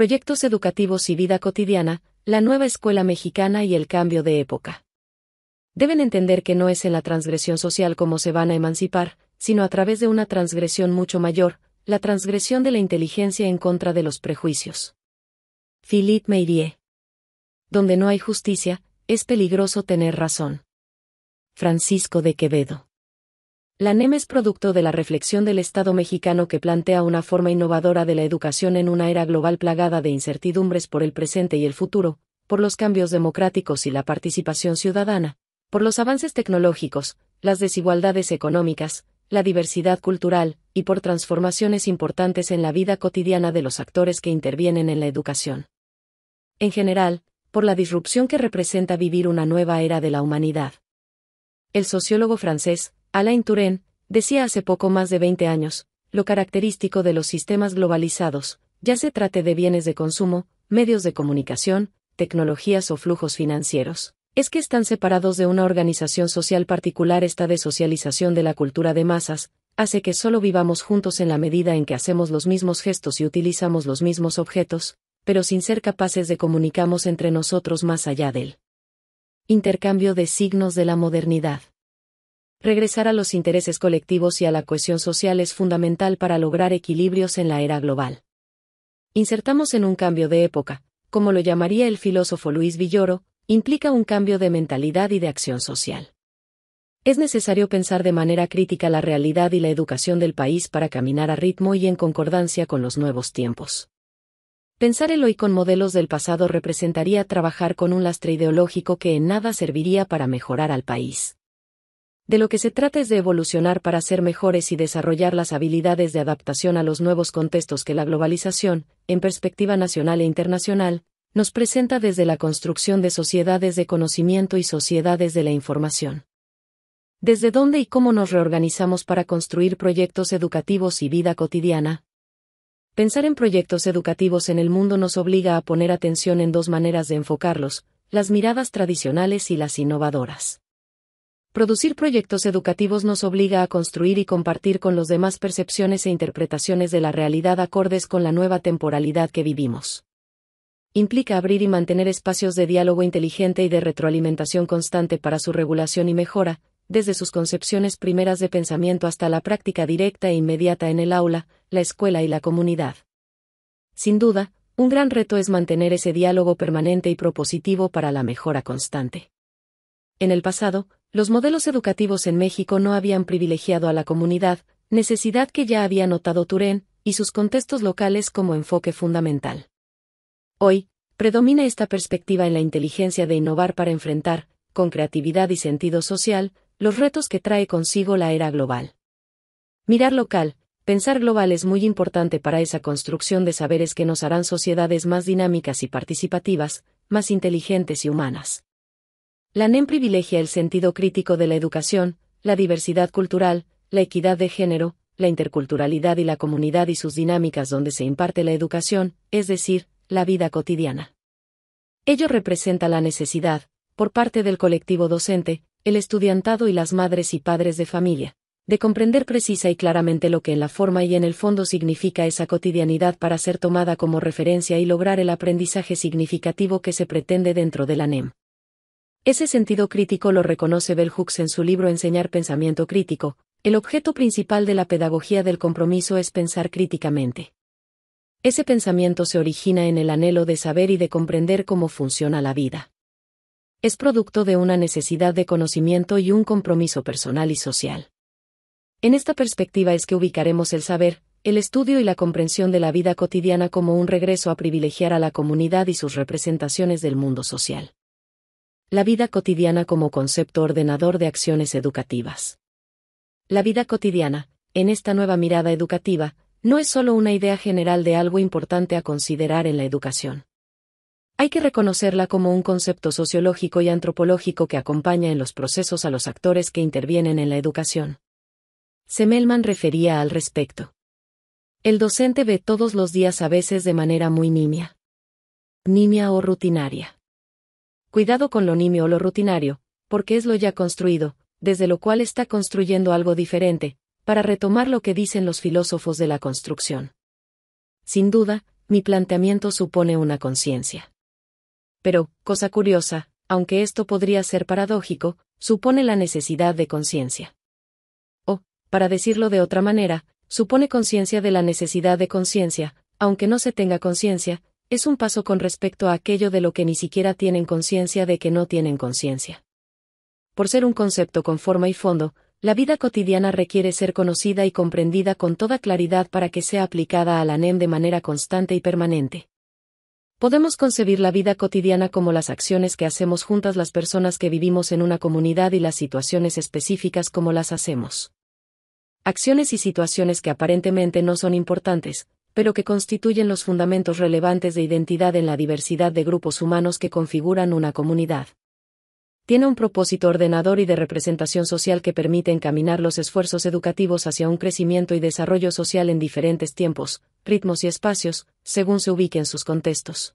Proyectos educativos y vida cotidiana, la nueva escuela mexicana y el cambio de época. Deben entender que no es en la transgresión social como se van a emancipar, sino a través de una transgresión mucho mayor, la transgresión de la inteligencia en contra de los prejuicios. Philippe Meirier. Donde no hay justicia, es peligroso tener razón. Francisco de Quevedo. La NEM es producto de la reflexión del Estado mexicano que plantea una forma innovadora de la educación en una era global plagada de incertidumbres por el presente y el futuro, por los cambios democráticos y la participación ciudadana, por los avances tecnológicos, las desigualdades económicas, la diversidad cultural, y por transformaciones importantes en la vida cotidiana de los actores que intervienen en la educación. En general, por la disrupción que representa vivir una nueva era de la humanidad. El sociólogo francés, Alain Turén, decía hace poco más de 20 años, lo característico de los sistemas globalizados, ya se trate de bienes de consumo, medios de comunicación, tecnologías o flujos financieros, es que están separados de una organización social particular esta desocialización de la cultura de masas, hace que solo vivamos juntos en la medida en que hacemos los mismos gestos y utilizamos los mismos objetos, pero sin ser capaces de comunicarnos entre nosotros más allá del intercambio de signos de la modernidad. Regresar a los intereses colectivos y a la cohesión social es fundamental para lograr equilibrios en la era global. Insertamos en un cambio de época, como lo llamaría el filósofo Luis Villoro, implica un cambio de mentalidad y de acción social. Es necesario pensar de manera crítica la realidad y la educación del país para caminar a ritmo y en concordancia con los nuevos tiempos. Pensar el hoy con modelos del pasado representaría trabajar con un lastre ideológico que en nada serviría para mejorar al país. De lo que se trata es de evolucionar para ser mejores y desarrollar las habilidades de adaptación a los nuevos contextos que la globalización, en perspectiva nacional e internacional, nos presenta desde la construcción de sociedades de conocimiento y sociedades de la información. ¿Desde dónde y cómo nos reorganizamos para construir proyectos educativos y vida cotidiana? Pensar en proyectos educativos en el mundo nos obliga a poner atención en dos maneras de enfocarlos, las miradas tradicionales y las innovadoras. Producir proyectos educativos nos obliga a construir y compartir con los demás percepciones e interpretaciones de la realidad acordes con la nueva temporalidad que vivimos. Implica abrir y mantener espacios de diálogo inteligente y de retroalimentación constante para su regulación y mejora, desde sus concepciones primeras de pensamiento hasta la práctica directa e inmediata en el aula, la escuela y la comunidad. Sin duda, un gran reto es mantener ese diálogo permanente y propositivo para la mejora constante. En el pasado, los modelos educativos en México no habían privilegiado a la comunidad, necesidad que ya había notado Turén, y sus contextos locales como enfoque fundamental. Hoy, predomina esta perspectiva en la inteligencia de innovar para enfrentar, con creatividad y sentido social, los retos que trae consigo la era global. Mirar local, pensar global es muy importante para esa construcción de saberes que nos harán sociedades más dinámicas y participativas, más inteligentes y humanas. La NEM privilegia el sentido crítico de la educación, la diversidad cultural, la equidad de género, la interculturalidad y la comunidad y sus dinámicas donde se imparte la educación, es decir, la vida cotidiana. Ello representa la necesidad, por parte del colectivo docente, el estudiantado y las madres y padres de familia, de comprender precisa y claramente lo que en la forma y en el fondo significa esa cotidianidad para ser tomada como referencia y lograr el aprendizaje significativo que se pretende dentro de la NEM. Ese sentido crítico lo reconoce Bell Hooks en su libro Enseñar Pensamiento Crítico. El objeto principal de la pedagogía del compromiso es pensar críticamente. Ese pensamiento se origina en el anhelo de saber y de comprender cómo funciona la vida. Es producto de una necesidad de conocimiento y un compromiso personal y social. En esta perspectiva es que ubicaremos el saber, el estudio y la comprensión de la vida cotidiana como un regreso a privilegiar a la comunidad y sus representaciones del mundo social. La vida cotidiana como concepto ordenador de acciones educativas. La vida cotidiana, en esta nueva mirada educativa, no es solo una idea general de algo importante a considerar en la educación. Hay que reconocerla como un concepto sociológico y antropológico que acompaña en los procesos a los actores que intervienen en la educación. Semelman refería al respecto. El docente ve todos los días a veces de manera muy nimia. Nimia o rutinaria. Cuidado con lo nimio o lo rutinario, porque es lo ya construido, desde lo cual está construyendo algo diferente, para retomar lo que dicen los filósofos de la construcción. Sin duda, mi planteamiento supone una conciencia. Pero, cosa curiosa, aunque esto podría ser paradójico, supone la necesidad de conciencia. O, para decirlo de otra manera, supone conciencia de la necesidad de conciencia, aunque no se tenga conciencia, es un paso con respecto a aquello de lo que ni siquiera tienen conciencia de que no tienen conciencia. Por ser un concepto con forma y fondo, la vida cotidiana requiere ser conocida y comprendida con toda claridad para que sea aplicada a la NEM de manera constante y permanente. Podemos concebir la vida cotidiana como las acciones que hacemos juntas las personas que vivimos en una comunidad y las situaciones específicas como las hacemos. Acciones y situaciones que aparentemente no son importantes, pero que constituyen los fundamentos relevantes de identidad en la diversidad de grupos humanos que configuran una comunidad. Tiene un propósito ordenador y de representación social que permite encaminar los esfuerzos educativos hacia un crecimiento y desarrollo social en diferentes tiempos, ritmos y espacios, según se ubiquen sus contextos.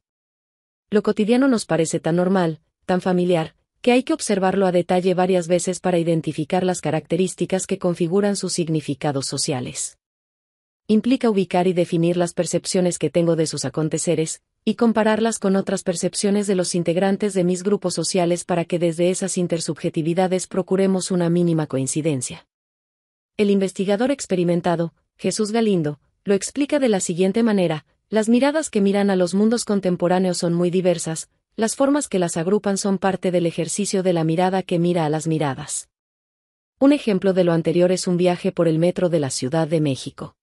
Lo cotidiano nos parece tan normal, tan familiar, que hay que observarlo a detalle varias veces para identificar las características que configuran sus significados sociales implica ubicar y definir las percepciones que tengo de sus aconteceres, y compararlas con otras percepciones de los integrantes de mis grupos sociales para que desde esas intersubjetividades procuremos una mínima coincidencia. El investigador experimentado, Jesús Galindo, lo explica de la siguiente manera, las miradas que miran a los mundos contemporáneos son muy diversas, las formas que las agrupan son parte del ejercicio de la mirada que mira a las miradas. Un ejemplo de lo anterior es un viaje por el metro de la Ciudad de México.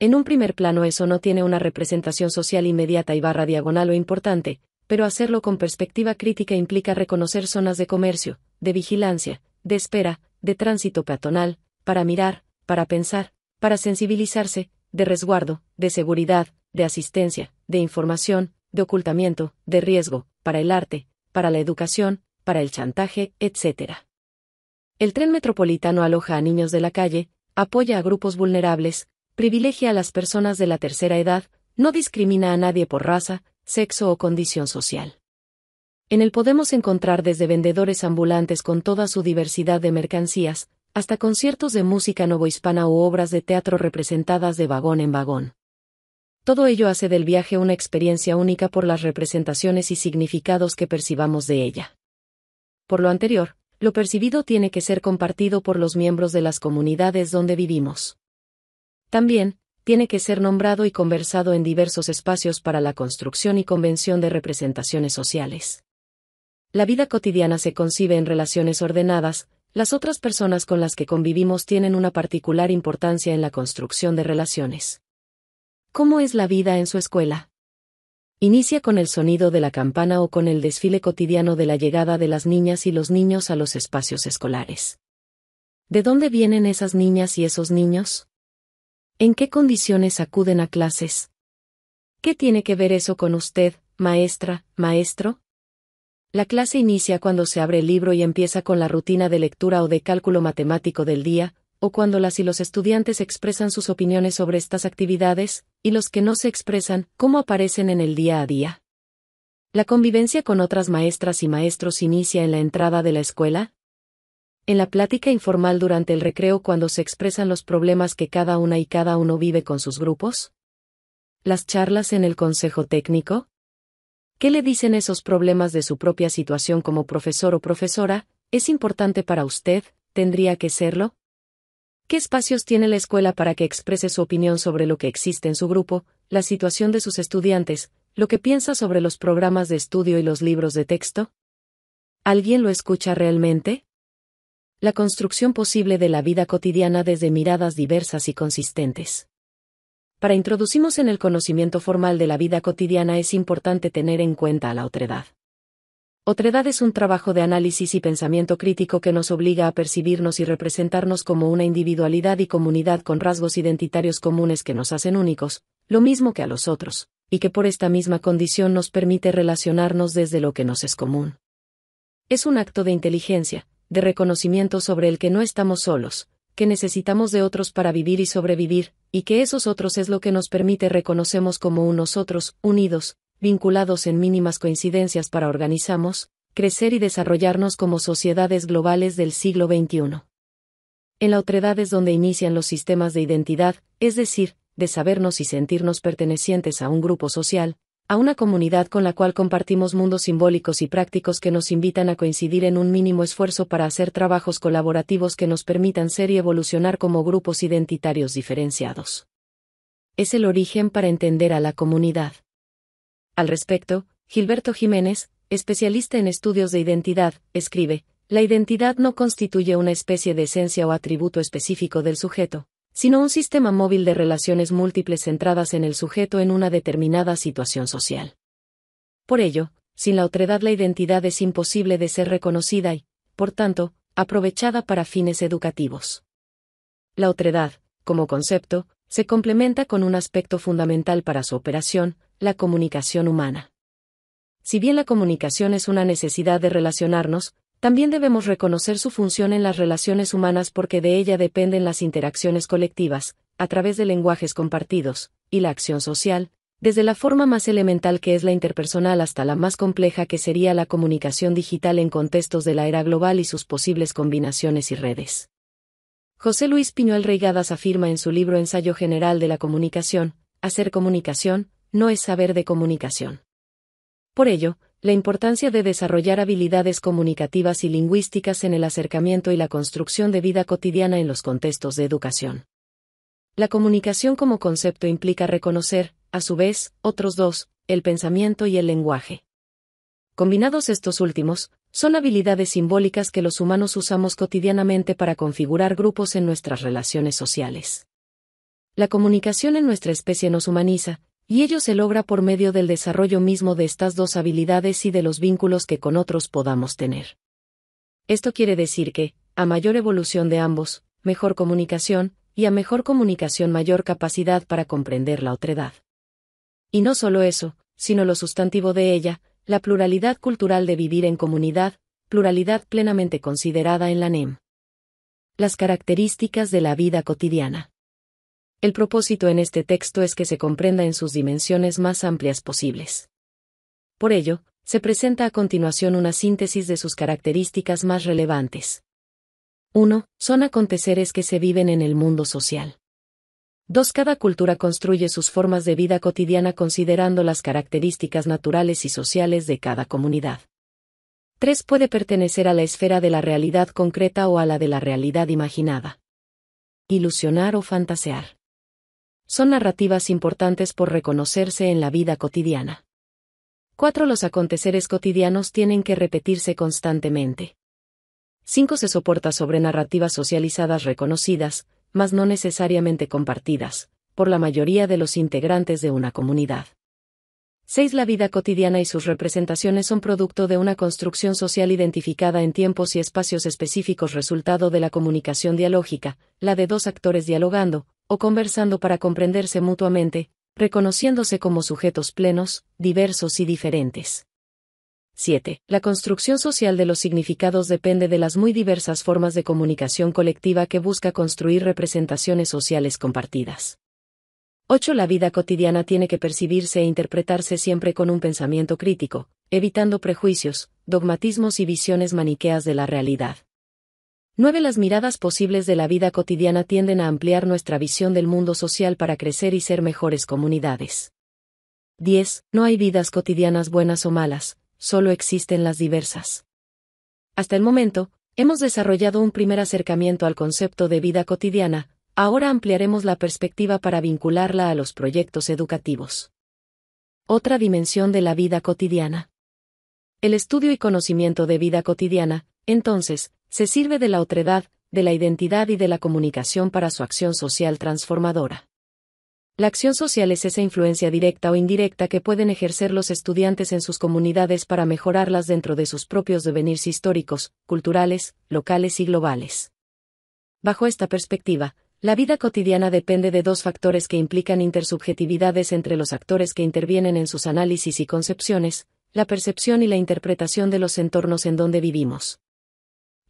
En un primer plano eso no tiene una representación social inmediata y barra diagonal o importante, pero hacerlo con perspectiva crítica implica reconocer zonas de comercio, de vigilancia, de espera, de tránsito peatonal, para mirar, para pensar, para sensibilizarse, de resguardo, de seguridad, de asistencia, de información, de ocultamiento, de riesgo, para el arte, para la educación, para el chantaje, etc. El tren metropolitano aloja a niños de la calle, apoya a grupos vulnerables, privilegia a las personas de la tercera edad, no discrimina a nadie por raza, sexo o condición social. En él podemos encontrar desde vendedores ambulantes con toda su diversidad de mercancías, hasta conciertos de música novohispana u obras de teatro representadas de vagón en vagón. Todo ello hace del viaje una experiencia única por las representaciones y significados que percibamos de ella. Por lo anterior, lo percibido tiene que ser compartido por los miembros de las comunidades donde vivimos. También, tiene que ser nombrado y conversado en diversos espacios para la construcción y convención de representaciones sociales. La vida cotidiana se concibe en relaciones ordenadas, las otras personas con las que convivimos tienen una particular importancia en la construcción de relaciones. ¿Cómo es la vida en su escuela? Inicia con el sonido de la campana o con el desfile cotidiano de la llegada de las niñas y los niños a los espacios escolares. ¿De dónde vienen esas niñas y esos niños? ¿En qué condiciones acuden a clases? ¿Qué tiene que ver eso con usted, maestra, maestro? La clase inicia cuando se abre el libro y empieza con la rutina de lectura o de cálculo matemático del día, o cuando las y los estudiantes expresan sus opiniones sobre estas actividades, y los que no se expresan, cómo aparecen en el día a día. La convivencia con otras maestras y maestros inicia en la entrada de la escuela, en la plática informal durante el recreo cuando se expresan los problemas que cada una y cada uno vive con sus grupos? ¿Las charlas en el consejo técnico? ¿Qué le dicen esos problemas de su propia situación como profesor o profesora? ¿Es importante para usted? ¿Tendría que serlo? ¿Qué espacios tiene la escuela para que exprese su opinión sobre lo que existe en su grupo, la situación de sus estudiantes, lo que piensa sobre los programas de estudio y los libros de texto? ¿Alguien lo escucha realmente? la construcción posible de la vida cotidiana desde miradas diversas y consistentes. Para introducirnos en el conocimiento formal de la vida cotidiana es importante tener en cuenta a la otredad. Otredad es un trabajo de análisis y pensamiento crítico que nos obliga a percibirnos y representarnos como una individualidad y comunidad con rasgos identitarios comunes que nos hacen únicos, lo mismo que a los otros, y que por esta misma condición nos permite relacionarnos desde lo que nos es común. Es un acto de inteligencia, de reconocimiento sobre el que no estamos solos, que necesitamos de otros para vivir y sobrevivir, y que esos otros es lo que nos permite reconocemos como unos otros, unidos, vinculados en mínimas coincidencias para organizamos, crecer y desarrollarnos como sociedades globales del siglo XXI. En la otredad es donde inician los sistemas de identidad, es decir, de sabernos y sentirnos pertenecientes a un grupo social, a una comunidad con la cual compartimos mundos simbólicos y prácticos que nos invitan a coincidir en un mínimo esfuerzo para hacer trabajos colaborativos que nos permitan ser y evolucionar como grupos identitarios diferenciados. Es el origen para entender a la comunidad. Al respecto, Gilberto Jiménez, especialista en estudios de identidad, escribe, la identidad no constituye una especie de esencia o atributo específico del sujeto, sino un sistema móvil de relaciones múltiples centradas en el sujeto en una determinada situación social. Por ello, sin la otredad la identidad es imposible de ser reconocida y, por tanto, aprovechada para fines educativos. La otredad, como concepto, se complementa con un aspecto fundamental para su operación, la comunicación humana. Si bien la comunicación es una necesidad de relacionarnos, también debemos reconocer su función en las relaciones humanas porque de ella dependen las interacciones colectivas, a través de lenguajes compartidos, y la acción social, desde la forma más elemental que es la interpersonal hasta la más compleja que sería la comunicación digital en contextos de la era global y sus posibles combinaciones y redes. José Luis Piñuel Reigadas afirma en su libro Ensayo General de la Comunicación, Hacer comunicación, no es saber de comunicación. Por ello, la importancia de desarrollar habilidades comunicativas y lingüísticas en el acercamiento y la construcción de vida cotidiana en los contextos de educación. La comunicación como concepto implica reconocer, a su vez, otros dos, el pensamiento y el lenguaje. Combinados estos últimos, son habilidades simbólicas que los humanos usamos cotidianamente para configurar grupos en nuestras relaciones sociales. La comunicación en nuestra especie nos humaniza, y ello se logra por medio del desarrollo mismo de estas dos habilidades y de los vínculos que con otros podamos tener. Esto quiere decir que, a mayor evolución de ambos, mejor comunicación, y a mejor comunicación mayor capacidad para comprender la otredad. Y no solo eso, sino lo sustantivo de ella, la pluralidad cultural de vivir en comunidad, pluralidad plenamente considerada en la NEM. Las características de la vida cotidiana. El propósito en este texto es que se comprenda en sus dimensiones más amplias posibles. Por ello, se presenta a continuación una síntesis de sus características más relevantes. 1. Son aconteceres que se viven en el mundo social. 2. Cada cultura construye sus formas de vida cotidiana considerando las características naturales y sociales de cada comunidad. 3. Puede pertenecer a la esfera de la realidad concreta o a la de la realidad imaginada. Ilusionar o fantasear son narrativas importantes por reconocerse en la vida cotidiana. 4. Los aconteceres cotidianos tienen que repetirse constantemente. 5. Se soporta sobre narrativas socializadas reconocidas, mas no necesariamente compartidas, por la mayoría de los integrantes de una comunidad. 6. La vida cotidiana y sus representaciones son producto de una construcción social identificada en tiempos y espacios específicos resultado de la comunicación dialógica, la de dos actores dialogando, o conversando para comprenderse mutuamente, reconociéndose como sujetos plenos, diversos y diferentes. 7. La construcción social de los significados depende de las muy diversas formas de comunicación colectiva que busca construir representaciones sociales compartidas. 8. La vida cotidiana tiene que percibirse e interpretarse siempre con un pensamiento crítico, evitando prejuicios, dogmatismos y visiones maniqueas de la realidad. 9. Las miradas posibles de la vida cotidiana tienden a ampliar nuestra visión del mundo social para crecer y ser mejores comunidades. 10. No hay vidas cotidianas buenas o malas, solo existen las diversas. Hasta el momento, hemos desarrollado un primer acercamiento al concepto de vida cotidiana, ahora ampliaremos la perspectiva para vincularla a los proyectos educativos. Otra dimensión de la vida cotidiana. El estudio y conocimiento de vida cotidiana, entonces, se sirve de la otredad, de la identidad y de la comunicación para su acción social transformadora. La acción social es esa influencia directa o indirecta que pueden ejercer los estudiantes en sus comunidades para mejorarlas dentro de sus propios devenirs históricos, culturales, locales y globales. Bajo esta perspectiva, la vida cotidiana depende de dos factores que implican intersubjetividades entre los actores que intervienen en sus análisis y concepciones, la percepción y la interpretación de los entornos en donde vivimos.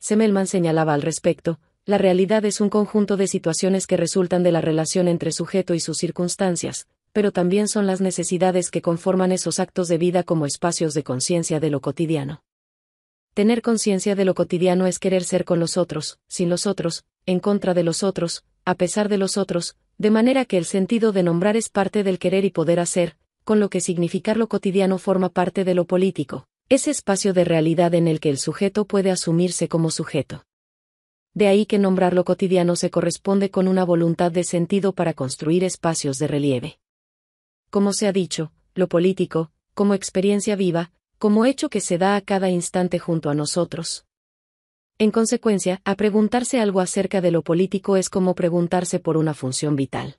Semelman señalaba al respecto, la realidad es un conjunto de situaciones que resultan de la relación entre sujeto y sus circunstancias, pero también son las necesidades que conforman esos actos de vida como espacios de conciencia de lo cotidiano. Tener conciencia de lo cotidiano es querer ser con los otros, sin los otros, en contra de los otros, a pesar de los otros, de manera que el sentido de nombrar es parte del querer y poder hacer, con lo que significar lo cotidiano forma parte de lo político, es espacio de realidad en el que el sujeto puede asumirse como sujeto. De ahí que nombrar lo cotidiano se corresponde con una voluntad de sentido para construir espacios de relieve. Como se ha dicho, lo político, como experiencia viva, como hecho que se da a cada instante junto a nosotros. En consecuencia, a preguntarse algo acerca de lo político es como preguntarse por una función vital.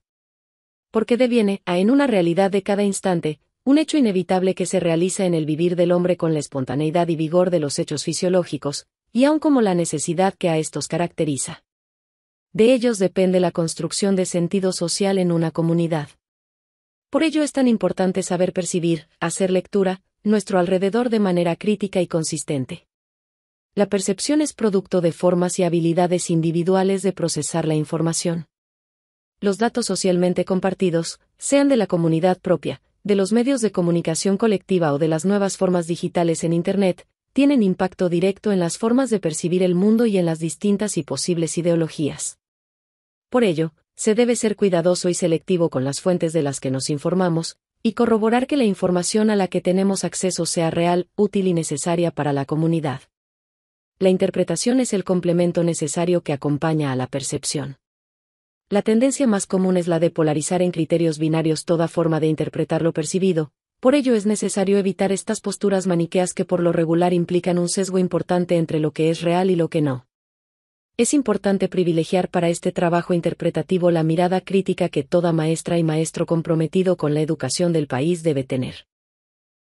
Porque deviene, a en una realidad de cada instante, un hecho inevitable que se realiza en el vivir del hombre con la espontaneidad y vigor de los hechos fisiológicos, y aun como la necesidad que a estos caracteriza. De ellos depende la construcción de sentido social en una comunidad. Por ello es tan importante saber percibir, hacer lectura, nuestro alrededor de manera crítica y consistente. La percepción es producto de formas y habilidades individuales de procesar la información. Los datos socialmente compartidos, sean de la comunidad propia, de los medios de comunicación colectiva o de las nuevas formas digitales en Internet, tienen impacto directo en las formas de percibir el mundo y en las distintas y posibles ideologías. Por ello, se debe ser cuidadoso y selectivo con las fuentes de las que nos informamos, y corroborar que la información a la que tenemos acceso sea real, útil y necesaria para la comunidad. La interpretación es el complemento necesario que acompaña a la percepción. La tendencia más común es la de polarizar en criterios binarios toda forma de interpretar lo percibido, por ello es necesario evitar estas posturas maniqueas que por lo regular implican un sesgo importante entre lo que es real y lo que no. Es importante privilegiar para este trabajo interpretativo la mirada crítica que toda maestra y maestro comprometido con la educación del país debe tener.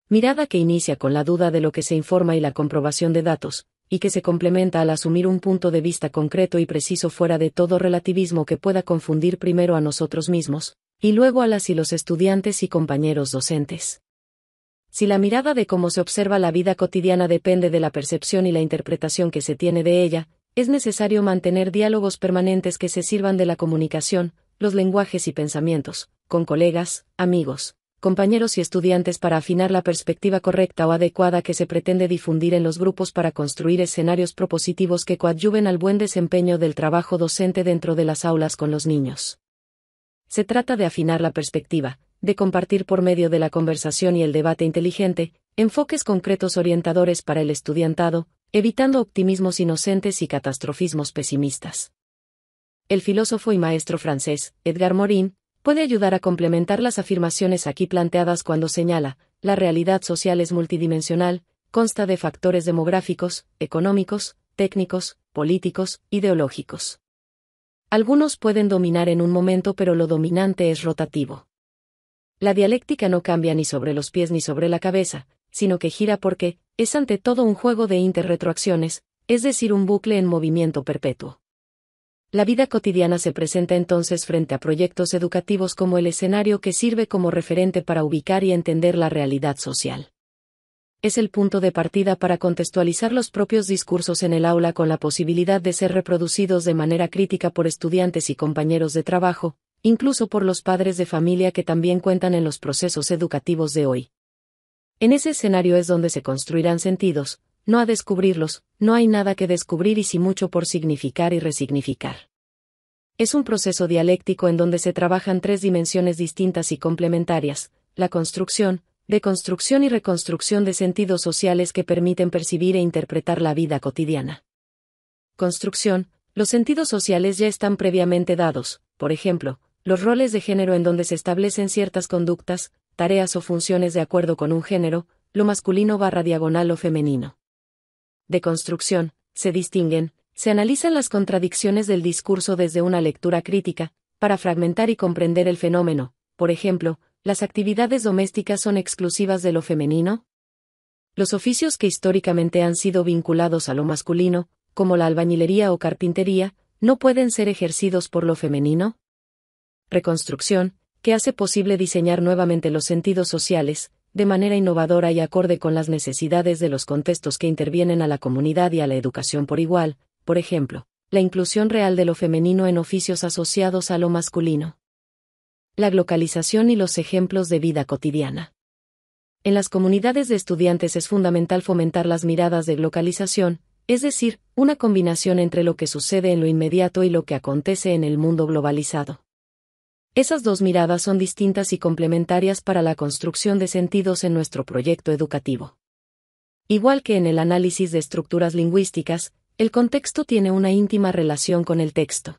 Mirada que inicia con la duda de lo que se informa y la comprobación de datos, y que se complementa al asumir un punto de vista concreto y preciso fuera de todo relativismo que pueda confundir primero a nosotros mismos, y luego a las y los estudiantes y compañeros docentes. Si la mirada de cómo se observa la vida cotidiana depende de la percepción y la interpretación que se tiene de ella, es necesario mantener diálogos permanentes que se sirvan de la comunicación, los lenguajes y pensamientos, con colegas, amigos, compañeros y estudiantes para afinar la perspectiva correcta o adecuada que se pretende difundir en los grupos para construir escenarios propositivos que coadyuven al buen desempeño del trabajo docente dentro de las aulas con los niños. Se trata de afinar la perspectiva, de compartir por medio de la conversación y el debate inteligente, enfoques concretos orientadores para el estudiantado, evitando optimismos inocentes y catastrofismos pesimistas. El filósofo y maestro francés, Edgar Morin, puede ayudar a complementar las afirmaciones aquí planteadas cuando señala, la realidad social es multidimensional, consta de factores demográficos, económicos, técnicos, políticos, ideológicos. Algunos pueden dominar en un momento pero lo dominante es rotativo. La dialéctica no cambia ni sobre los pies ni sobre la cabeza, sino que gira porque, es ante todo un juego de interretroacciones, es decir, un bucle en movimiento perpetuo. La vida cotidiana se presenta entonces frente a proyectos educativos como el escenario que sirve como referente para ubicar y entender la realidad social. Es el punto de partida para contextualizar los propios discursos en el aula con la posibilidad de ser reproducidos de manera crítica por estudiantes y compañeros de trabajo, incluso por los padres de familia que también cuentan en los procesos educativos de hoy. En ese escenario es donde se construirán sentidos, no a descubrirlos, no hay nada que descubrir y si mucho por significar y resignificar. Es un proceso dialéctico en donde se trabajan tres dimensiones distintas y complementarias, la construcción, deconstrucción y reconstrucción de sentidos sociales que permiten percibir e interpretar la vida cotidiana. Construcción, los sentidos sociales ya están previamente dados, por ejemplo, los roles de género en donde se establecen ciertas conductas, tareas o funciones de acuerdo con un género, lo masculino barra diagonal o femenino de construcción, se distinguen, se analizan las contradicciones del discurso desde una lectura crítica, para fragmentar y comprender el fenómeno. Por ejemplo, ¿las actividades domésticas son exclusivas de lo femenino? Los oficios que históricamente han sido vinculados a lo masculino, como la albañilería o carpintería, no pueden ser ejercidos por lo femenino? Reconstrucción, que hace posible diseñar nuevamente los sentidos sociales, de manera innovadora y acorde con las necesidades de los contextos que intervienen a la comunidad y a la educación por igual, por ejemplo, la inclusión real de lo femenino en oficios asociados a lo masculino. La glocalización y los ejemplos de vida cotidiana. En las comunidades de estudiantes es fundamental fomentar las miradas de glocalización, es decir, una combinación entre lo que sucede en lo inmediato y lo que acontece en el mundo globalizado. Esas dos miradas son distintas y complementarias para la construcción de sentidos en nuestro proyecto educativo. Igual que en el análisis de estructuras lingüísticas, el contexto tiene una íntima relación con el texto.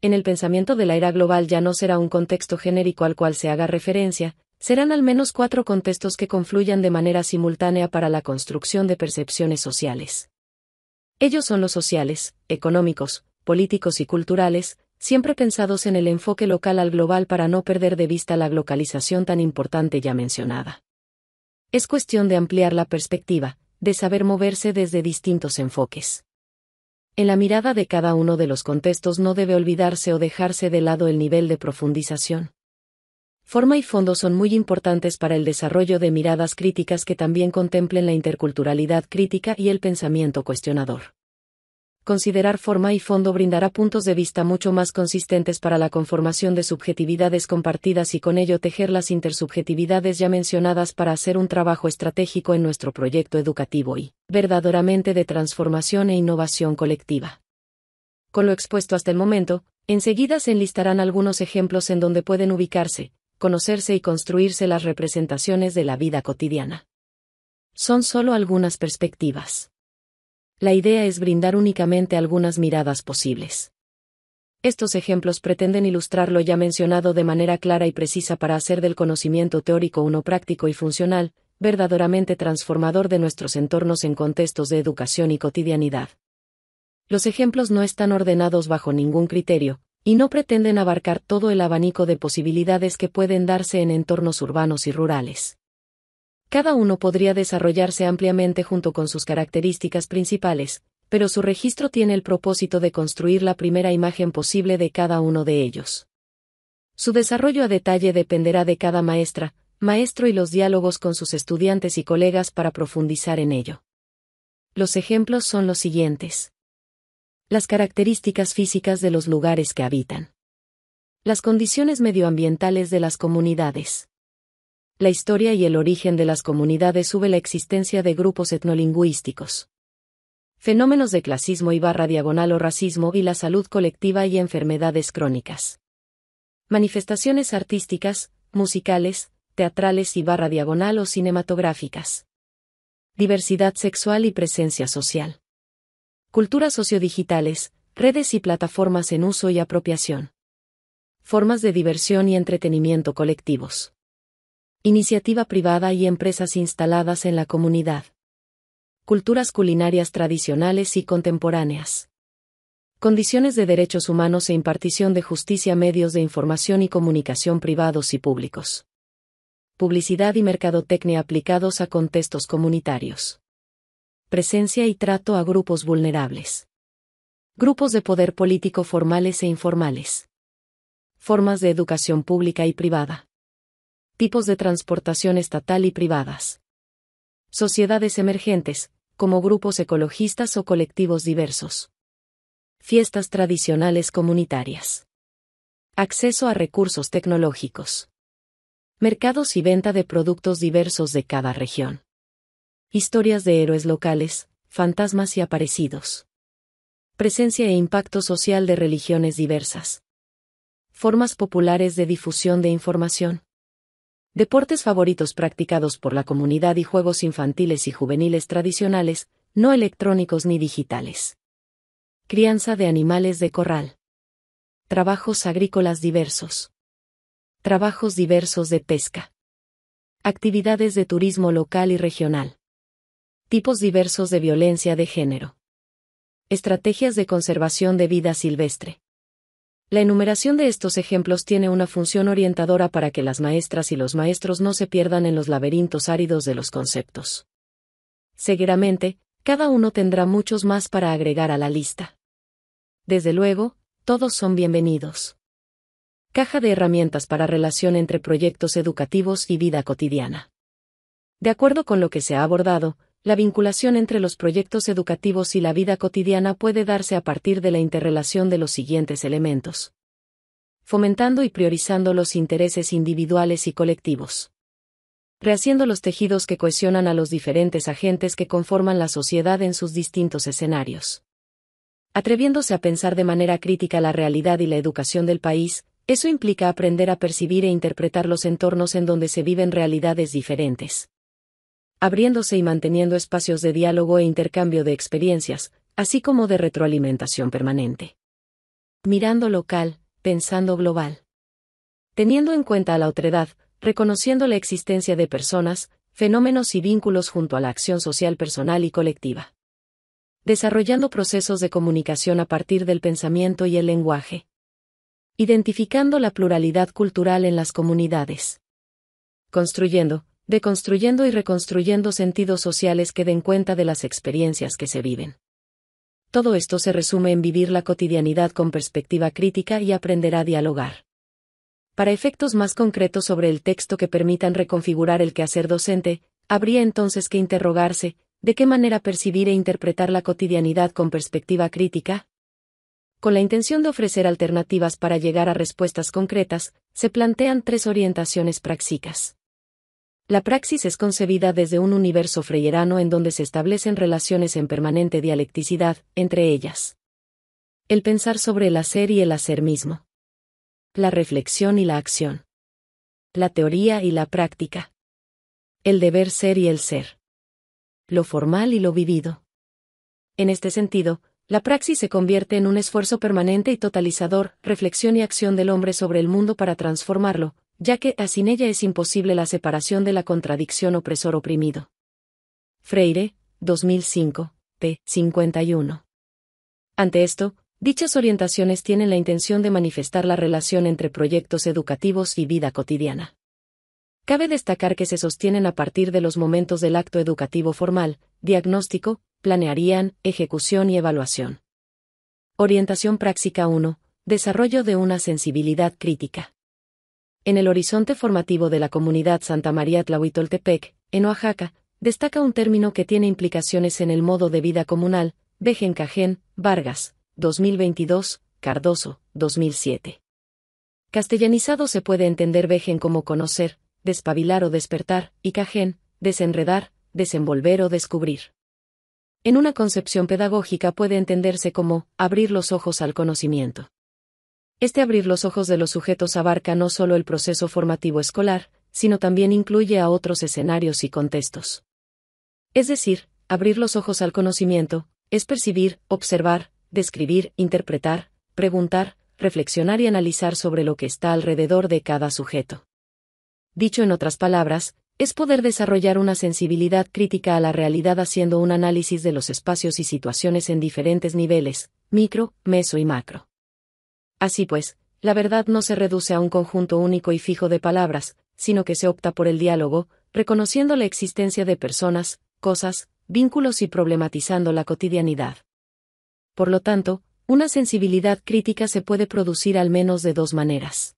En el pensamiento de la era global ya no será un contexto genérico al cual se haga referencia, serán al menos cuatro contextos que confluyan de manera simultánea para la construcción de percepciones sociales. Ellos son los sociales, económicos, políticos y culturales, siempre pensados en el enfoque local al global para no perder de vista la localización tan importante ya mencionada. Es cuestión de ampliar la perspectiva, de saber moverse desde distintos enfoques. En la mirada de cada uno de los contextos no debe olvidarse o dejarse de lado el nivel de profundización. Forma y fondo son muy importantes para el desarrollo de miradas críticas que también contemplen la interculturalidad crítica y el pensamiento cuestionador considerar forma y fondo brindará puntos de vista mucho más consistentes para la conformación de subjetividades compartidas y con ello tejer las intersubjetividades ya mencionadas para hacer un trabajo estratégico en nuestro proyecto educativo y, verdaderamente, de transformación e innovación colectiva. Con lo expuesto hasta el momento, enseguida se enlistarán algunos ejemplos en donde pueden ubicarse, conocerse y construirse las representaciones de la vida cotidiana. Son solo algunas perspectivas. La idea es brindar únicamente algunas miradas posibles. Estos ejemplos pretenden ilustrar lo ya mencionado de manera clara y precisa para hacer del conocimiento teórico uno práctico y funcional, verdaderamente transformador de nuestros entornos en contextos de educación y cotidianidad. Los ejemplos no están ordenados bajo ningún criterio, y no pretenden abarcar todo el abanico de posibilidades que pueden darse en entornos urbanos y rurales. Cada uno podría desarrollarse ampliamente junto con sus características principales, pero su registro tiene el propósito de construir la primera imagen posible de cada uno de ellos. Su desarrollo a detalle dependerá de cada maestra, maestro y los diálogos con sus estudiantes y colegas para profundizar en ello. Los ejemplos son los siguientes. Las características físicas de los lugares que habitan. Las condiciones medioambientales de las comunidades la historia y el origen de las comunidades sube la existencia de grupos etnolingüísticos. Fenómenos de clasismo y barra diagonal o racismo y la salud colectiva y enfermedades crónicas. Manifestaciones artísticas, musicales, teatrales y barra diagonal o cinematográficas. Diversidad sexual y presencia social. Culturas sociodigitales, redes y plataformas en uso y apropiación. Formas de diversión y entretenimiento colectivos iniciativa privada y empresas instaladas en la comunidad. Culturas culinarias tradicionales y contemporáneas. Condiciones de derechos humanos e impartición de justicia, medios de información y comunicación privados y públicos. Publicidad y mercadotecnia aplicados a contextos comunitarios. Presencia y trato a grupos vulnerables. Grupos de poder político formales e informales. Formas de educación pública y privada tipos de transportación estatal y privadas. Sociedades emergentes, como grupos ecologistas o colectivos diversos. Fiestas tradicionales comunitarias. Acceso a recursos tecnológicos. Mercados y venta de productos diversos de cada región. Historias de héroes locales, fantasmas y aparecidos. Presencia e impacto social de religiones diversas. Formas populares de difusión de información deportes favoritos practicados por la comunidad y juegos infantiles y juveniles tradicionales, no electrónicos ni digitales. Crianza de animales de corral. Trabajos agrícolas diversos. Trabajos diversos de pesca. Actividades de turismo local y regional. Tipos diversos de violencia de género. Estrategias de conservación de vida silvestre. La enumeración de estos ejemplos tiene una función orientadora para que las maestras y los maestros no se pierdan en los laberintos áridos de los conceptos. Seguramente, cada uno tendrá muchos más para agregar a la lista. Desde luego, todos son bienvenidos. Caja de herramientas para relación entre proyectos educativos y vida cotidiana. De acuerdo con lo que se ha abordado, la vinculación entre los proyectos educativos y la vida cotidiana puede darse a partir de la interrelación de los siguientes elementos. Fomentando y priorizando los intereses individuales y colectivos. Rehaciendo los tejidos que cohesionan a los diferentes agentes que conforman la sociedad en sus distintos escenarios. Atreviéndose a pensar de manera crítica la realidad y la educación del país, eso implica aprender a percibir e interpretar los entornos en donde se viven realidades diferentes abriéndose y manteniendo espacios de diálogo e intercambio de experiencias, así como de retroalimentación permanente. Mirando local, pensando global. Teniendo en cuenta la otredad, reconociendo la existencia de personas, fenómenos y vínculos junto a la acción social personal y colectiva. Desarrollando procesos de comunicación a partir del pensamiento y el lenguaje. Identificando la pluralidad cultural en las comunidades. Construyendo, deconstruyendo y reconstruyendo sentidos sociales que den cuenta de las experiencias que se viven. Todo esto se resume en vivir la cotidianidad con perspectiva crítica y aprender a dialogar. Para efectos más concretos sobre el texto que permitan reconfigurar el quehacer docente, habría entonces que interrogarse, ¿de qué manera percibir e interpretar la cotidianidad con perspectiva crítica? Con la intención de ofrecer alternativas para llegar a respuestas concretas, se plantean tres orientaciones prácticas. La praxis es concebida desde un universo freyerano en donde se establecen relaciones en permanente dialecticidad entre ellas. El pensar sobre el hacer y el hacer mismo. La reflexión y la acción. La teoría y la práctica. El deber ser y el ser. Lo formal y lo vivido. En este sentido, la praxis se convierte en un esfuerzo permanente y totalizador, reflexión y acción del hombre sobre el mundo para transformarlo, ya que ah, sin ella es imposible la separación de la contradicción opresor-oprimido. Freire, 2005, p. 51. Ante esto, dichas orientaciones tienen la intención de manifestar la relación entre proyectos educativos y vida cotidiana. Cabe destacar que se sostienen a partir de los momentos del acto educativo formal, diagnóstico, planearían, ejecución y evaluación. Orientación práctica 1. Desarrollo de una sensibilidad crítica. En el horizonte formativo de la comunidad Santa María Tlahuitoltepec, en Oaxaca, destaca un término que tiene implicaciones en el modo de vida comunal, Cajén, Vargas, 2022, Cardoso, 2007. Castellanizado se puede entender Vejen como conocer, despabilar o despertar, y Cajén, desenredar, desenvolver o descubrir. En una concepción pedagógica puede entenderse como abrir los ojos al conocimiento. Este abrir los ojos de los sujetos abarca no solo el proceso formativo escolar, sino también incluye a otros escenarios y contextos. Es decir, abrir los ojos al conocimiento, es percibir, observar, describir, interpretar, preguntar, reflexionar y analizar sobre lo que está alrededor de cada sujeto. Dicho en otras palabras, es poder desarrollar una sensibilidad crítica a la realidad haciendo un análisis de los espacios y situaciones en diferentes niveles, micro, meso y macro. Así pues, la verdad no se reduce a un conjunto único y fijo de palabras, sino que se opta por el diálogo, reconociendo la existencia de personas, cosas, vínculos y problematizando la cotidianidad. Por lo tanto, una sensibilidad crítica se puede producir al menos de dos maneras.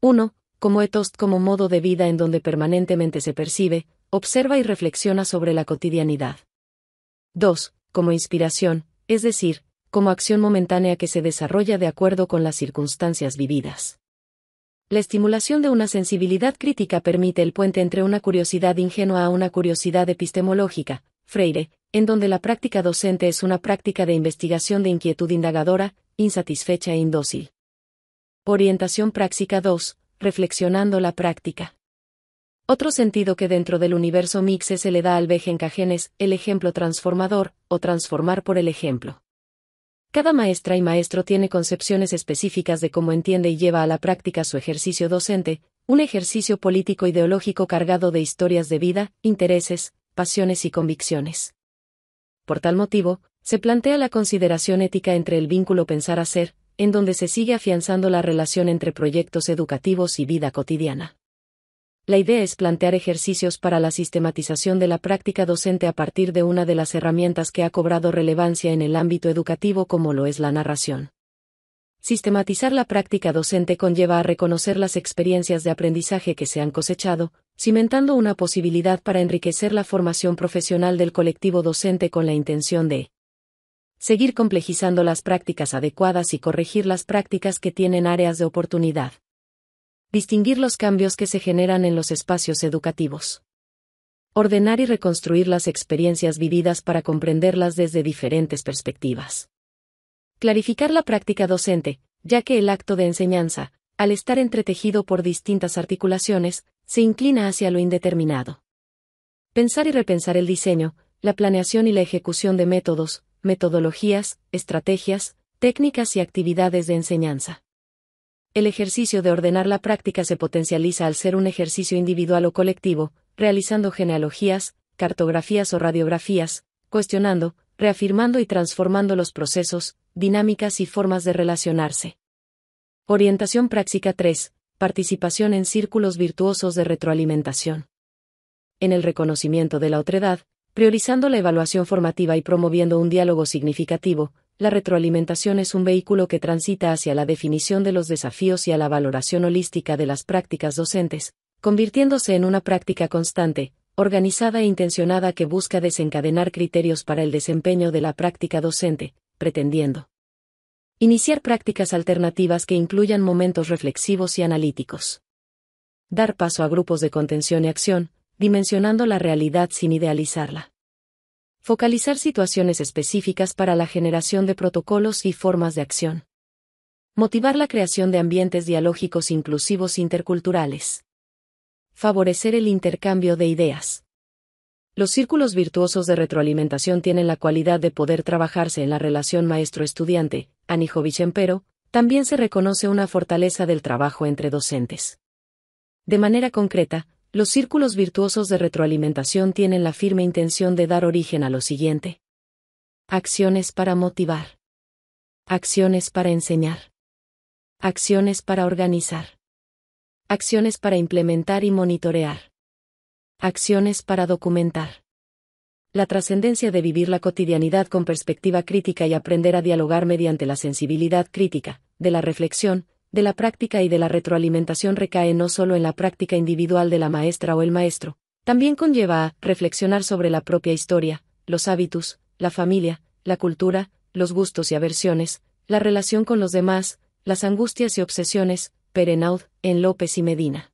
Uno, Como etost como modo de vida en donde permanentemente se percibe, observa y reflexiona sobre la cotidianidad. 2. Como inspiración, es decir, como acción momentánea que se desarrolla de acuerdo con las circunstancias vividas. La estimulación de una sensibilidad crítica permite el puente entre una curiosidad ingenua a una curiosidad epistemológica, Freire, en donde la práctica docente es una práctica de investigación de inquietud indagadora, insatisfecha e indócil. Orientación práctica 2. Reflexionando la práctica. Otro sentido que dentro del universo mixe se le da al Bejenca cajenes, el ejemplo transformador, o transformar por el ejemplo. Cada maestra y maestro tiene concepciones específicas de cómo entiende y lleva a la práctica su ejercicio docente, un ejercicio político-ideológico cargado de historias de vida, intereses, pasiones y convicciones. Por tal motivo, se plantea la consideración ética entre el vínculo pensar-hacer, en donde se sigue afianzando la relación entre proyectos educativos y vida cotidiana. La idea es plantear ejercicios para la sistematización de la práctica docente a partir de una de las herramientas que ha cobrado relevancia en el ámbito educativo como lo es la narración. Sistematizar la práctica docente conlleva a reconocer las experiencias de aprendizaje que se han cosechado, cimentando una posibilidad para enriquecer la formación profesional del colectivo docente con la intención de seguir complejizando las prácticas adecuadas y corregir las prácticas que tienen áreas de oportunidad. Distinguir los cambios que se generan en los espacios educativos. Ordenar y reconstruir las experiencias vividas para comprenderlas desde diferentes perspectivas. Clarificar la práctica docente, ya que el acto de enseñanza, al estar entretejido por distintas articulaciones, se inclina hacia lo indeterminado. Pensar y repensar el diseño, la planeación y la ejecución de métodos, metodologías, estrategias, técnicas y actividades de enseñanza. El ejercicio de ordenar la práctica se potencializa al ser un ejercicio individual o colectivo, realizando genealogías, cartografías o radiografías, cuestionando, reafirmando y transformando los procesos, dinámicas y formas de relacionarse. Orientación práctica 3. Participación en círculos virtuosos de retroalimentación. En el reconocimiento de la otredad, priorizando la evaluación formativa y promoviendo un diálogo significativo, la retroalimentación es un vehículo que transita hacia la definición de los desafíos y a la valoración holística de las prácticas docentes, convirtiéndose en una práctica constante, organizada e intencionada que busca desencadenar criterios para el desempeño de la práctica docente, pretendiendo iniciar prácticas alternativas que incluyan momentos reflexivos y analíticos. Dar paso a grupos de contención y acción, dimensionando la realidad sin idealizarla. Focalizar situaciones específicas para la generación de protocolos y formas de acción. Motivar la creación de ambientes dialógicos inclusivos interculturales. Favorecer el intercambio de ideas. Los círculos virtuosos de retroalimentación tienen la cualidad de poder trabajarse en la relación maestro-estudiante, Anijovic-Empero, también se reconoce una fortaleza del trabajo entre docentes. De manera concreta, los círculos virtuosos de retroalimentación tienen la firme intención de dar origen a lo siguiente. Acciones para motivar. Acciones para enseñar. Acciones para organizar. Acciones para implementar y monitorear. Acciones para documentar. La trascendencia de vivir la cotidianidad con perspectiva crítica y aprender a dialogar mediante la sensibilidad crítica, de la reflexión, de la práctica y de la retroalimentación recae no solo en la práctica individual de la maestra o el maestro, también conlleva a reflexionar sobre la propia historia, los hábitos, la familia, la cultura, los gustos y aversiones, la relación con los demás, las angustias y obsesiones, Perenaud, en López y Medina.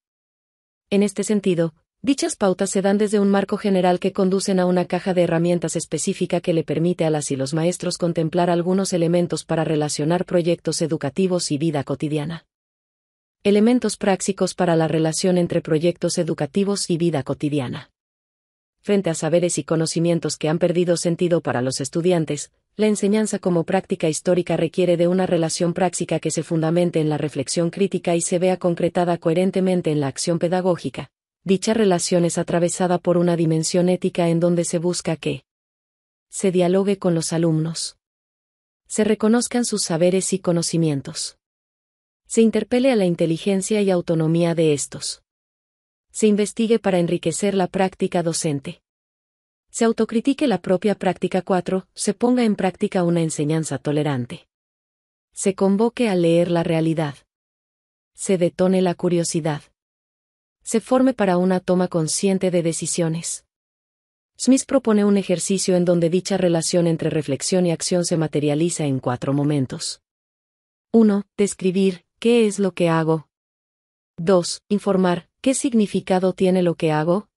En este sentido, Dichas pautas se dan desde un marco general que conducen a una caja de herramientas específica que le permite a las y los maestros contemplar algunos elementos para relacionar proyectos educativos y vida cotidiana. Elementos prácticos para la relación entre proyectos educativos y vida cotidiana. Frente a saberes y conocimientos que han perdido sentido para los estudiantes, la enseñanza como práctica histórica requiere de una relación práctica que se fundamente en la reflexión crítica y se vea concretada coherentemente en la acción pedagógica, dicha relación es atravesada por una dimensión ética en donde se busca que se dialogue con los alumnos, se reconozcan sus saberes y conocimientos, se interpele a la inteligencia y autonomía de estos, se investigue para enriquecer la práctica docente, se autocritique la propia práctica 4, se ponga en práctica una enseñanza tolerante, se convoque a leer la realidad, se detone la curiosidad se forme para una toma consciente de decisiones. Smith propone un ejercicio en donde dicha relación entre reflexión y acción se materializa en cuatro momentos. 1. Describir, ¿qué es lo que hago? 2. Informar, ¿qué significado tiene lo que hago?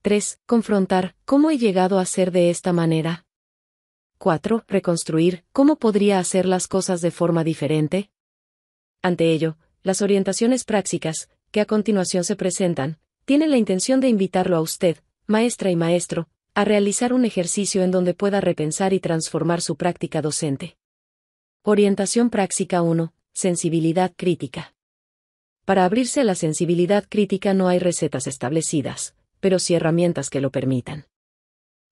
3. Confrontar, ¿cómo he llegado a ser de esta manera? 4. Reconstruir, ¿cómo podría hacer las cosas de forma diferente? Ante ello, las orientaciones prácticas, que a continuación se presentan, tienen la intención de invitarlo a usted, maestra y maestro, a realizar un ejercicio en donde pueda repensar y transformar su práctica docente. Orientación práctica 1. Sensibilidad crítica. Para abrirse a la sensibilidad crítica no hay recetas establecidas, pero sí herramientas que lo permitan.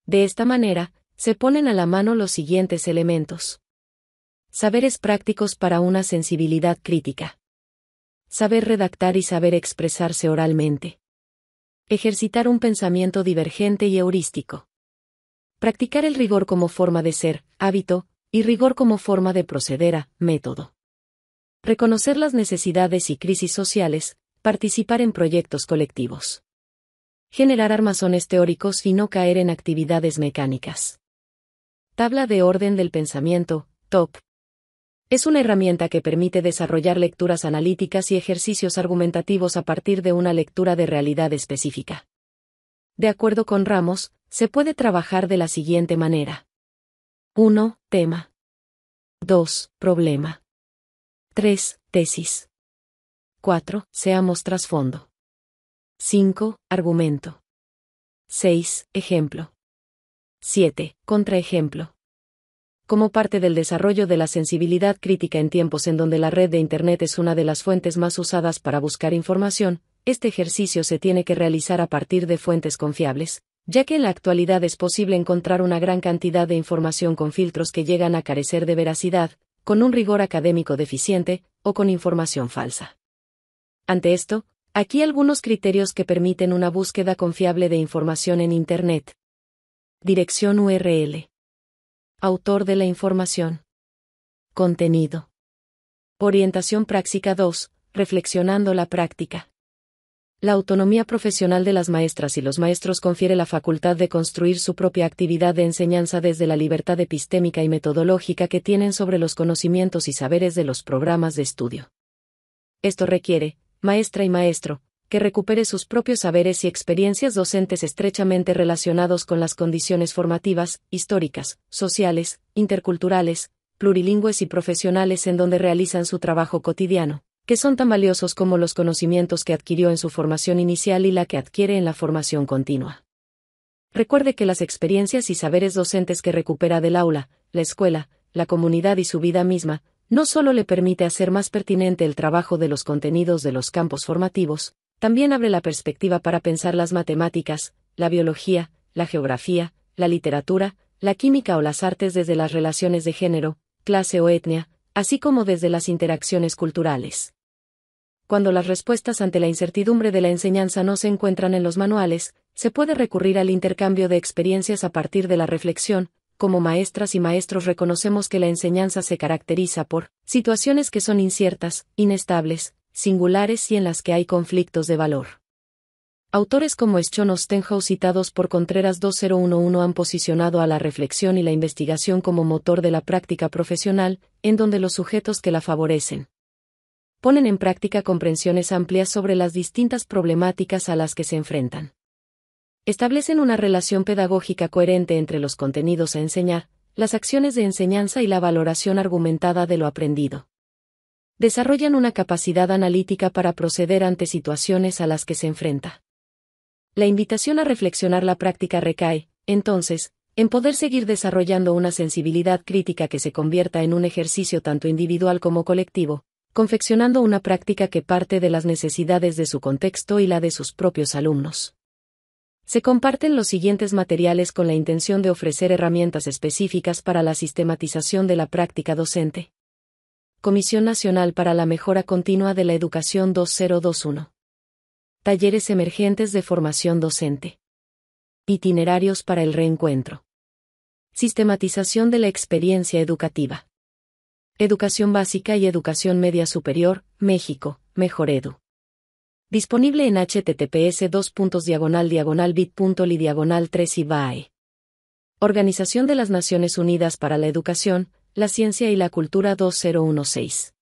De esta manera, se ponen a la mano los siguientes elementos. Saberes prácticos para una sensibilidad crítica. Saber redactar y saber expresarse oralmente. Ejercitar un pensamiento divergente y heurístico. Practicar el rigor como forma de ser, hábito, y rigor como forma de proceder a, método. Reconocer las necesidades y crisis sociales, participar en proyectos colectivos. Generar armazones teóricos y no caer en actividades mecánicas. Tabla de orden del pensamiento, TOP, es una herramienta que permite desarrollar lecturas analíticas y ejercicios argumentativos a partir de una lectura de realidad específica. De acuerdo con Ramos, se puede trabajar de la siguiente manera. 1. Tema. 2. Problema. 3. Tesis. 4. Seamos trasfondo. 5. Argumento. 6. Ejemplo. 7. Contraejemplo como parte del desarrollo de la sensibilidad crítica en tiempos en donde la red de Internet es una de las fuentes más usadas para buscar información, este ejercicio se tiene que realizar a partir de fuentes confiables, ya que en la actualidad es posible encontrar una gran cantidad de información con filtros que llegan a carecer de veracidad, con un rigor académico deficiente, o con información falsa. Ante esto, aquí algunos criterios que permiten una búsqueda confiable de información en Internet. Dirección URL. Autor de la información. Contenido. Orientación práctica 2. Reflexionando la práctica. La autonomía profesional de las maestras y los maestros confiere la facultad de construir su propia actividad de enseñanza desde la libertad epistémica y metodológica que tienen sobre los conocimientos y saberes de los programas de estudio. Esto requiere, maestra y maestro, que recupere sus propios saberes y experiencias docentes estrechamente relacionados con las condiciones formativas, históricas, sociales, interculturales, plurilingües y profesionales en donde realizan su trabajo cotidiano, que son tan valiosos como los conocimientos que adquirió en su formación inicial y la que adquiere en la formación continua. Recuerde que las experiencias y saberes docentes que recupera del aula, la escuela, la comunidad y su vida misma, no solo le permite hacer más pertinente el trabajo de los contenidos de los campos formativos, también abre la perspectiva para pensar las matemáticas, la biología, la geografía, la literatura, la química o las artes desde las relaciones de género, clase o etnia, así como desde las interacciones culturales. Cuando las respuestas ante la incertidumbre de la enseñanza no se encuentran en los manuales, se puede recurrir al intercambio de experiencias a partir de la reflexión, como maestras y maestros reconocemos que la enseñanza se caracteriza por situaciones que son inciertas, inestables, singulares y en las que hay conflictos de valor. Autores como Schon Ostenhaus citados por Contreras 2011 han posicionado a la reflexión y la investigación como motor de la práctica profesional, en donde los sujetos que la favorecen ponen en práctica comprensiones amplias sobre las distintas problemáticas a las que se enfrentan. Establecen una relación pedagógica coherente entre los contenidos a enseñar, las acciones de enseñanza y la valoración argumentada de lo aprendido desarrollan una capacidad analítica para proceder ante situaciones a las que se enfrenta. La invitación a reflexionar la práctica recae, entonces, en poder seguir desarrollando una sensibilidad crítica que se convierta en un ejercicio tanto individual como colectivo, confeccionando una práctica que parte de las necesidades de su contexto y la de sus propios alumnos. Se comparten los siguientes materiales con la intención de ofrecer herramientas específicas para la sistematización de la práctica docente. Comisión Nacional para la Mejora Continua de la Educación 2021. Talleres emergentes de formación docente. Itinerarios para el reencuentro. Sistematización de la experiencia educativa. Educación básica y educación media superior, México, Mejor Edu. Disponible en https 2 diagonal diagonal bit.ly diagonal 3 y Organización de las Naciones Unidas para la Educación, la ciencia y la cultura 2016.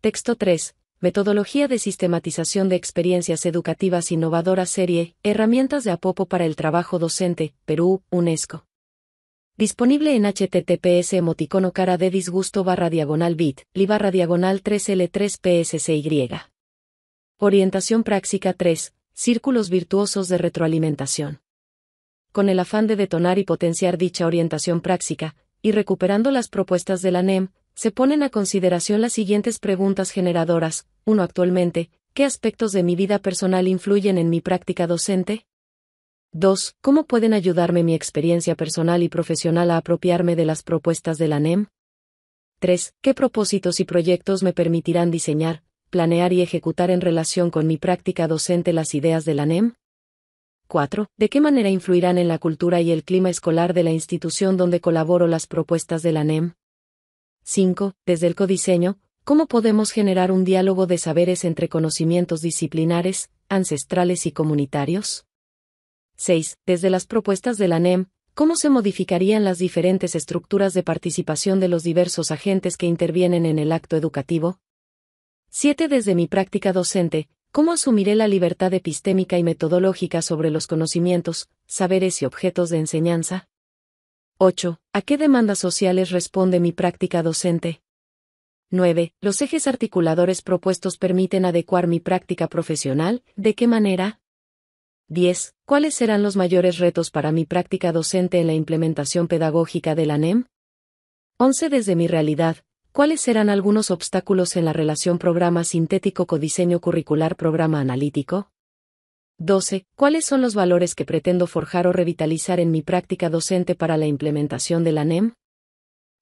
Texto 3. Metodología de sistematización de experiencias educativas innovadoras serie, herramientas de Apopo para el trabajo docente, Perú, UNESCO. Disponible en https emoticono cara de disgusto barra diagonal bit, li barra diagonal 3L3PSCY. Orientación práctica 3, círculos virtuosos de retroalimentación. Con el afán de detonar y potenciar dicha orientación práctica, y recuperando las propuestas de la NEM, se ponen a consideración las siguientes preguntas generadoras. 1. Actualmente, ¿qué aspectos de mi vida personal influyen en mi práctica docente? 2. ¿Cómo pueden ayudarme mi experiencia personal y profesional a apropiarme de las propuestas de la NEM? 3. ¿Qué propósitos y proyectos me permitirán diseñar, planear y ejecutar en relación con mi práctica docente las ideas de la NEM? 4. ¿De qué manera influirán en la cultura y el clima escolar de la institución donde colaboro las propuestas de la NEM? 5. Desde el codiseño, ¿cómo podemos generar un diálogo de saberes entre conocimientos disciplinares, ancestrales y comunitarios? 6. Desde las propuestas de la NEM, ¿cómo se modificarían las diferentes estructuras de participación de los diversos agentes que intervienen en el acto educativo? 7. Desde mi práctica docente, ¿Cómo asumiré la libertad epistémica y metodológica sobre los conocimientos, saberes y objetos de enseñanza? 8. ¿A qué demandas sociales responde mi práctica docente? 9. ¿Los ejes articuladores propuestos permiten adecuar mi práctica profesional? ¿De qué manera? 10. ¿Cuáles serán los mayores retos para mi práctica docente en la implementación pedagógica de la NEM? 11. Desde mi realidad, ¿Cuáles serán algunos obstáculos en la relación programa sintético codiseño curricular programa analítico? 12. ¿Cuáles son los valores que pretendo forjar o revitalizar en mi práctica docente para la implementación de la NEM?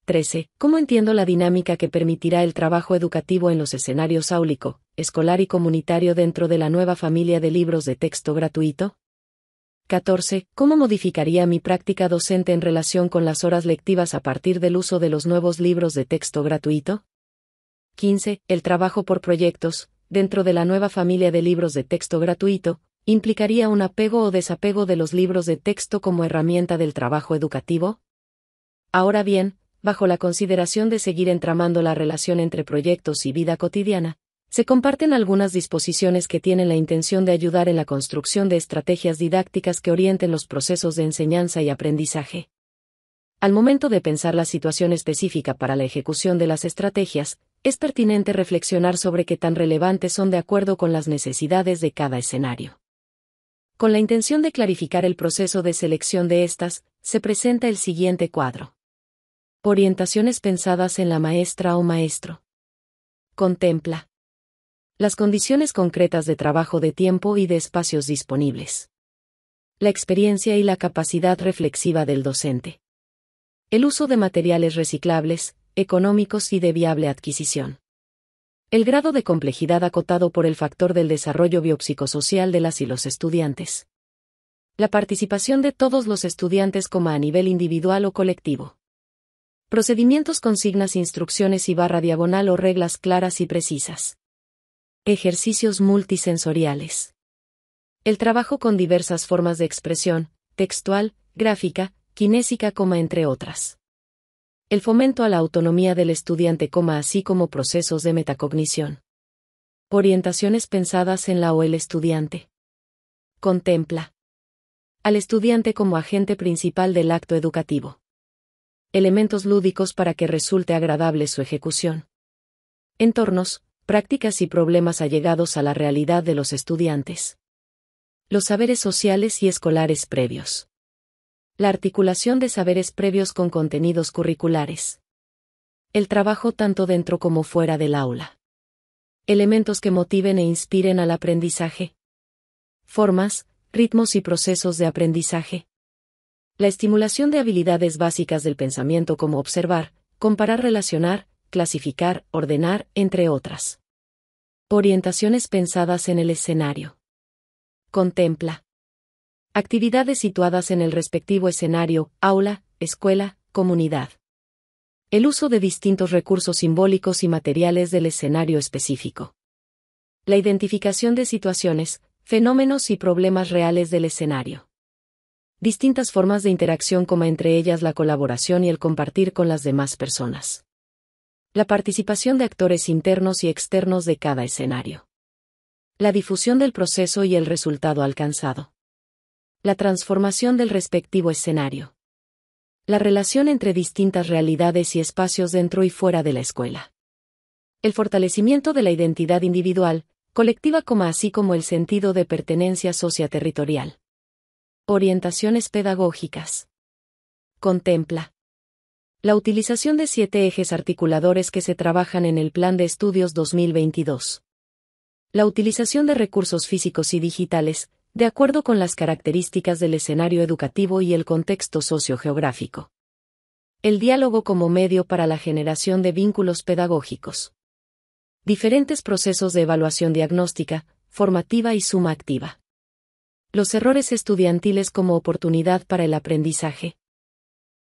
13. ¿Cómo entiendo la dinámica que permitirá el trabajo educativo en los escenarios áulico, escolar y comunitario dentro de la nueva familia de libros de texto gratuito? 14. ¿Cómo modificaría mi práctica docente en relación con las horas lectivas a partir del uso de los nuevos libros de texto gratuito? 15. El trabajo por proyectos, dentro de la nueva familia de libros de texto gratuito, implicaría un apego o desapego de los libros de texto como herramienta del trabajo educativo? Ahora bien, bajo la consideración de seguir entramando la relación entre proyectos y vida cotidiana, se comparten algunas disposiciones que tienen la intención de ayudar en la construcción de estrategias didácticas que orienten los procesos de enseñanza y aprendizaje. Al momento de pensar la situación específica para la ejecución de las estrategias, es pertinente reflexionar sobre qué tan relevantes son de acuerdo con las necesidades de cada escenario. Con la intención de clarificar el proceso de selección de estas, se presenta el siguiente cuadro. Orientaciones pensadas en la maestra o maestro. Contempla las condiciones concretas de trabajo de tiempo y de espacios disponibles. La experiencia y la capacidad reflexiva del docente. El uso de materiales reciclables, económicos y de viable adquisición. El grado de complejidad acotado por el factor del desarrollo biopsicosocial de las y los estudiantes. La participación de todos los estudiantes como a nivel individual o colectivo. Procedimientos, consignas, instrucciones y barra diagonal o reglas claras y precisas. Ejercicios multisensoriales. El trabajo con diversas formas de expresión, textual, gráfica, kinésica, coma, entre otras. El fomento a la autonomía del estudiante, coma, así como procesos de metacognición. Orientaciones pensadas en la o el estudiante. Contempla. Al estudiante como agente principal del acto educativo. Elementos lúdicos para que resulte agradable su ejecución. Entornos, prácticas y problemas allegados a la realidad de los estudiantes. Los saberes sociales y escolares previos. La articulación de saberes previos con contenidos curriculares. El trabajo tanto dentro como fuera del aula. Elementos que motiven e inspiren al aprendizaje. Formas, ritmos y procesos de aprendizaje. La estimulación de habilidades básicas del pensamiento como observar, comparar, relacionar, clasificar, ordenar, entre otras. Orientaciones pensadas en el escenario. Contempla. Actividades situadas en el respectivo escenario, aula, escuela, comunidad. El uso de distintos recursos simbólicos y materiales del escenario específico. La identificación de situaciones, fenómenos y problemas reales del escenario. Distintas formas de interacción como entre ellas la colaboración y el compartir con las demás personas la participación de actores internos y externos de cada escenario, la difusión del proceso y el resultado alcanzado, la transformación del respectivo escenario, la relación entre distintas realidades y espacios dentro y fuera de la escuela, el fortalecimiento de la identidad individual, colectiva como así como el sentido de pertenencia socioterritorial. Orientaciones pedagógicas. Contempla la utilización de siete ejes articuladores que se trabajan en el Plan de Estudios 2022. La utilización de recursos físicos y digitales, de acuerdo con las características del escenario educativo y el contexto sociogeográfico. El diálogo como medio para la generación de vínculos pedagógicos. Diferentes procesos de evaluación diagnóstica, formativa y suma activa. Los errores estudiantiles como oportunidad para el aprendizaje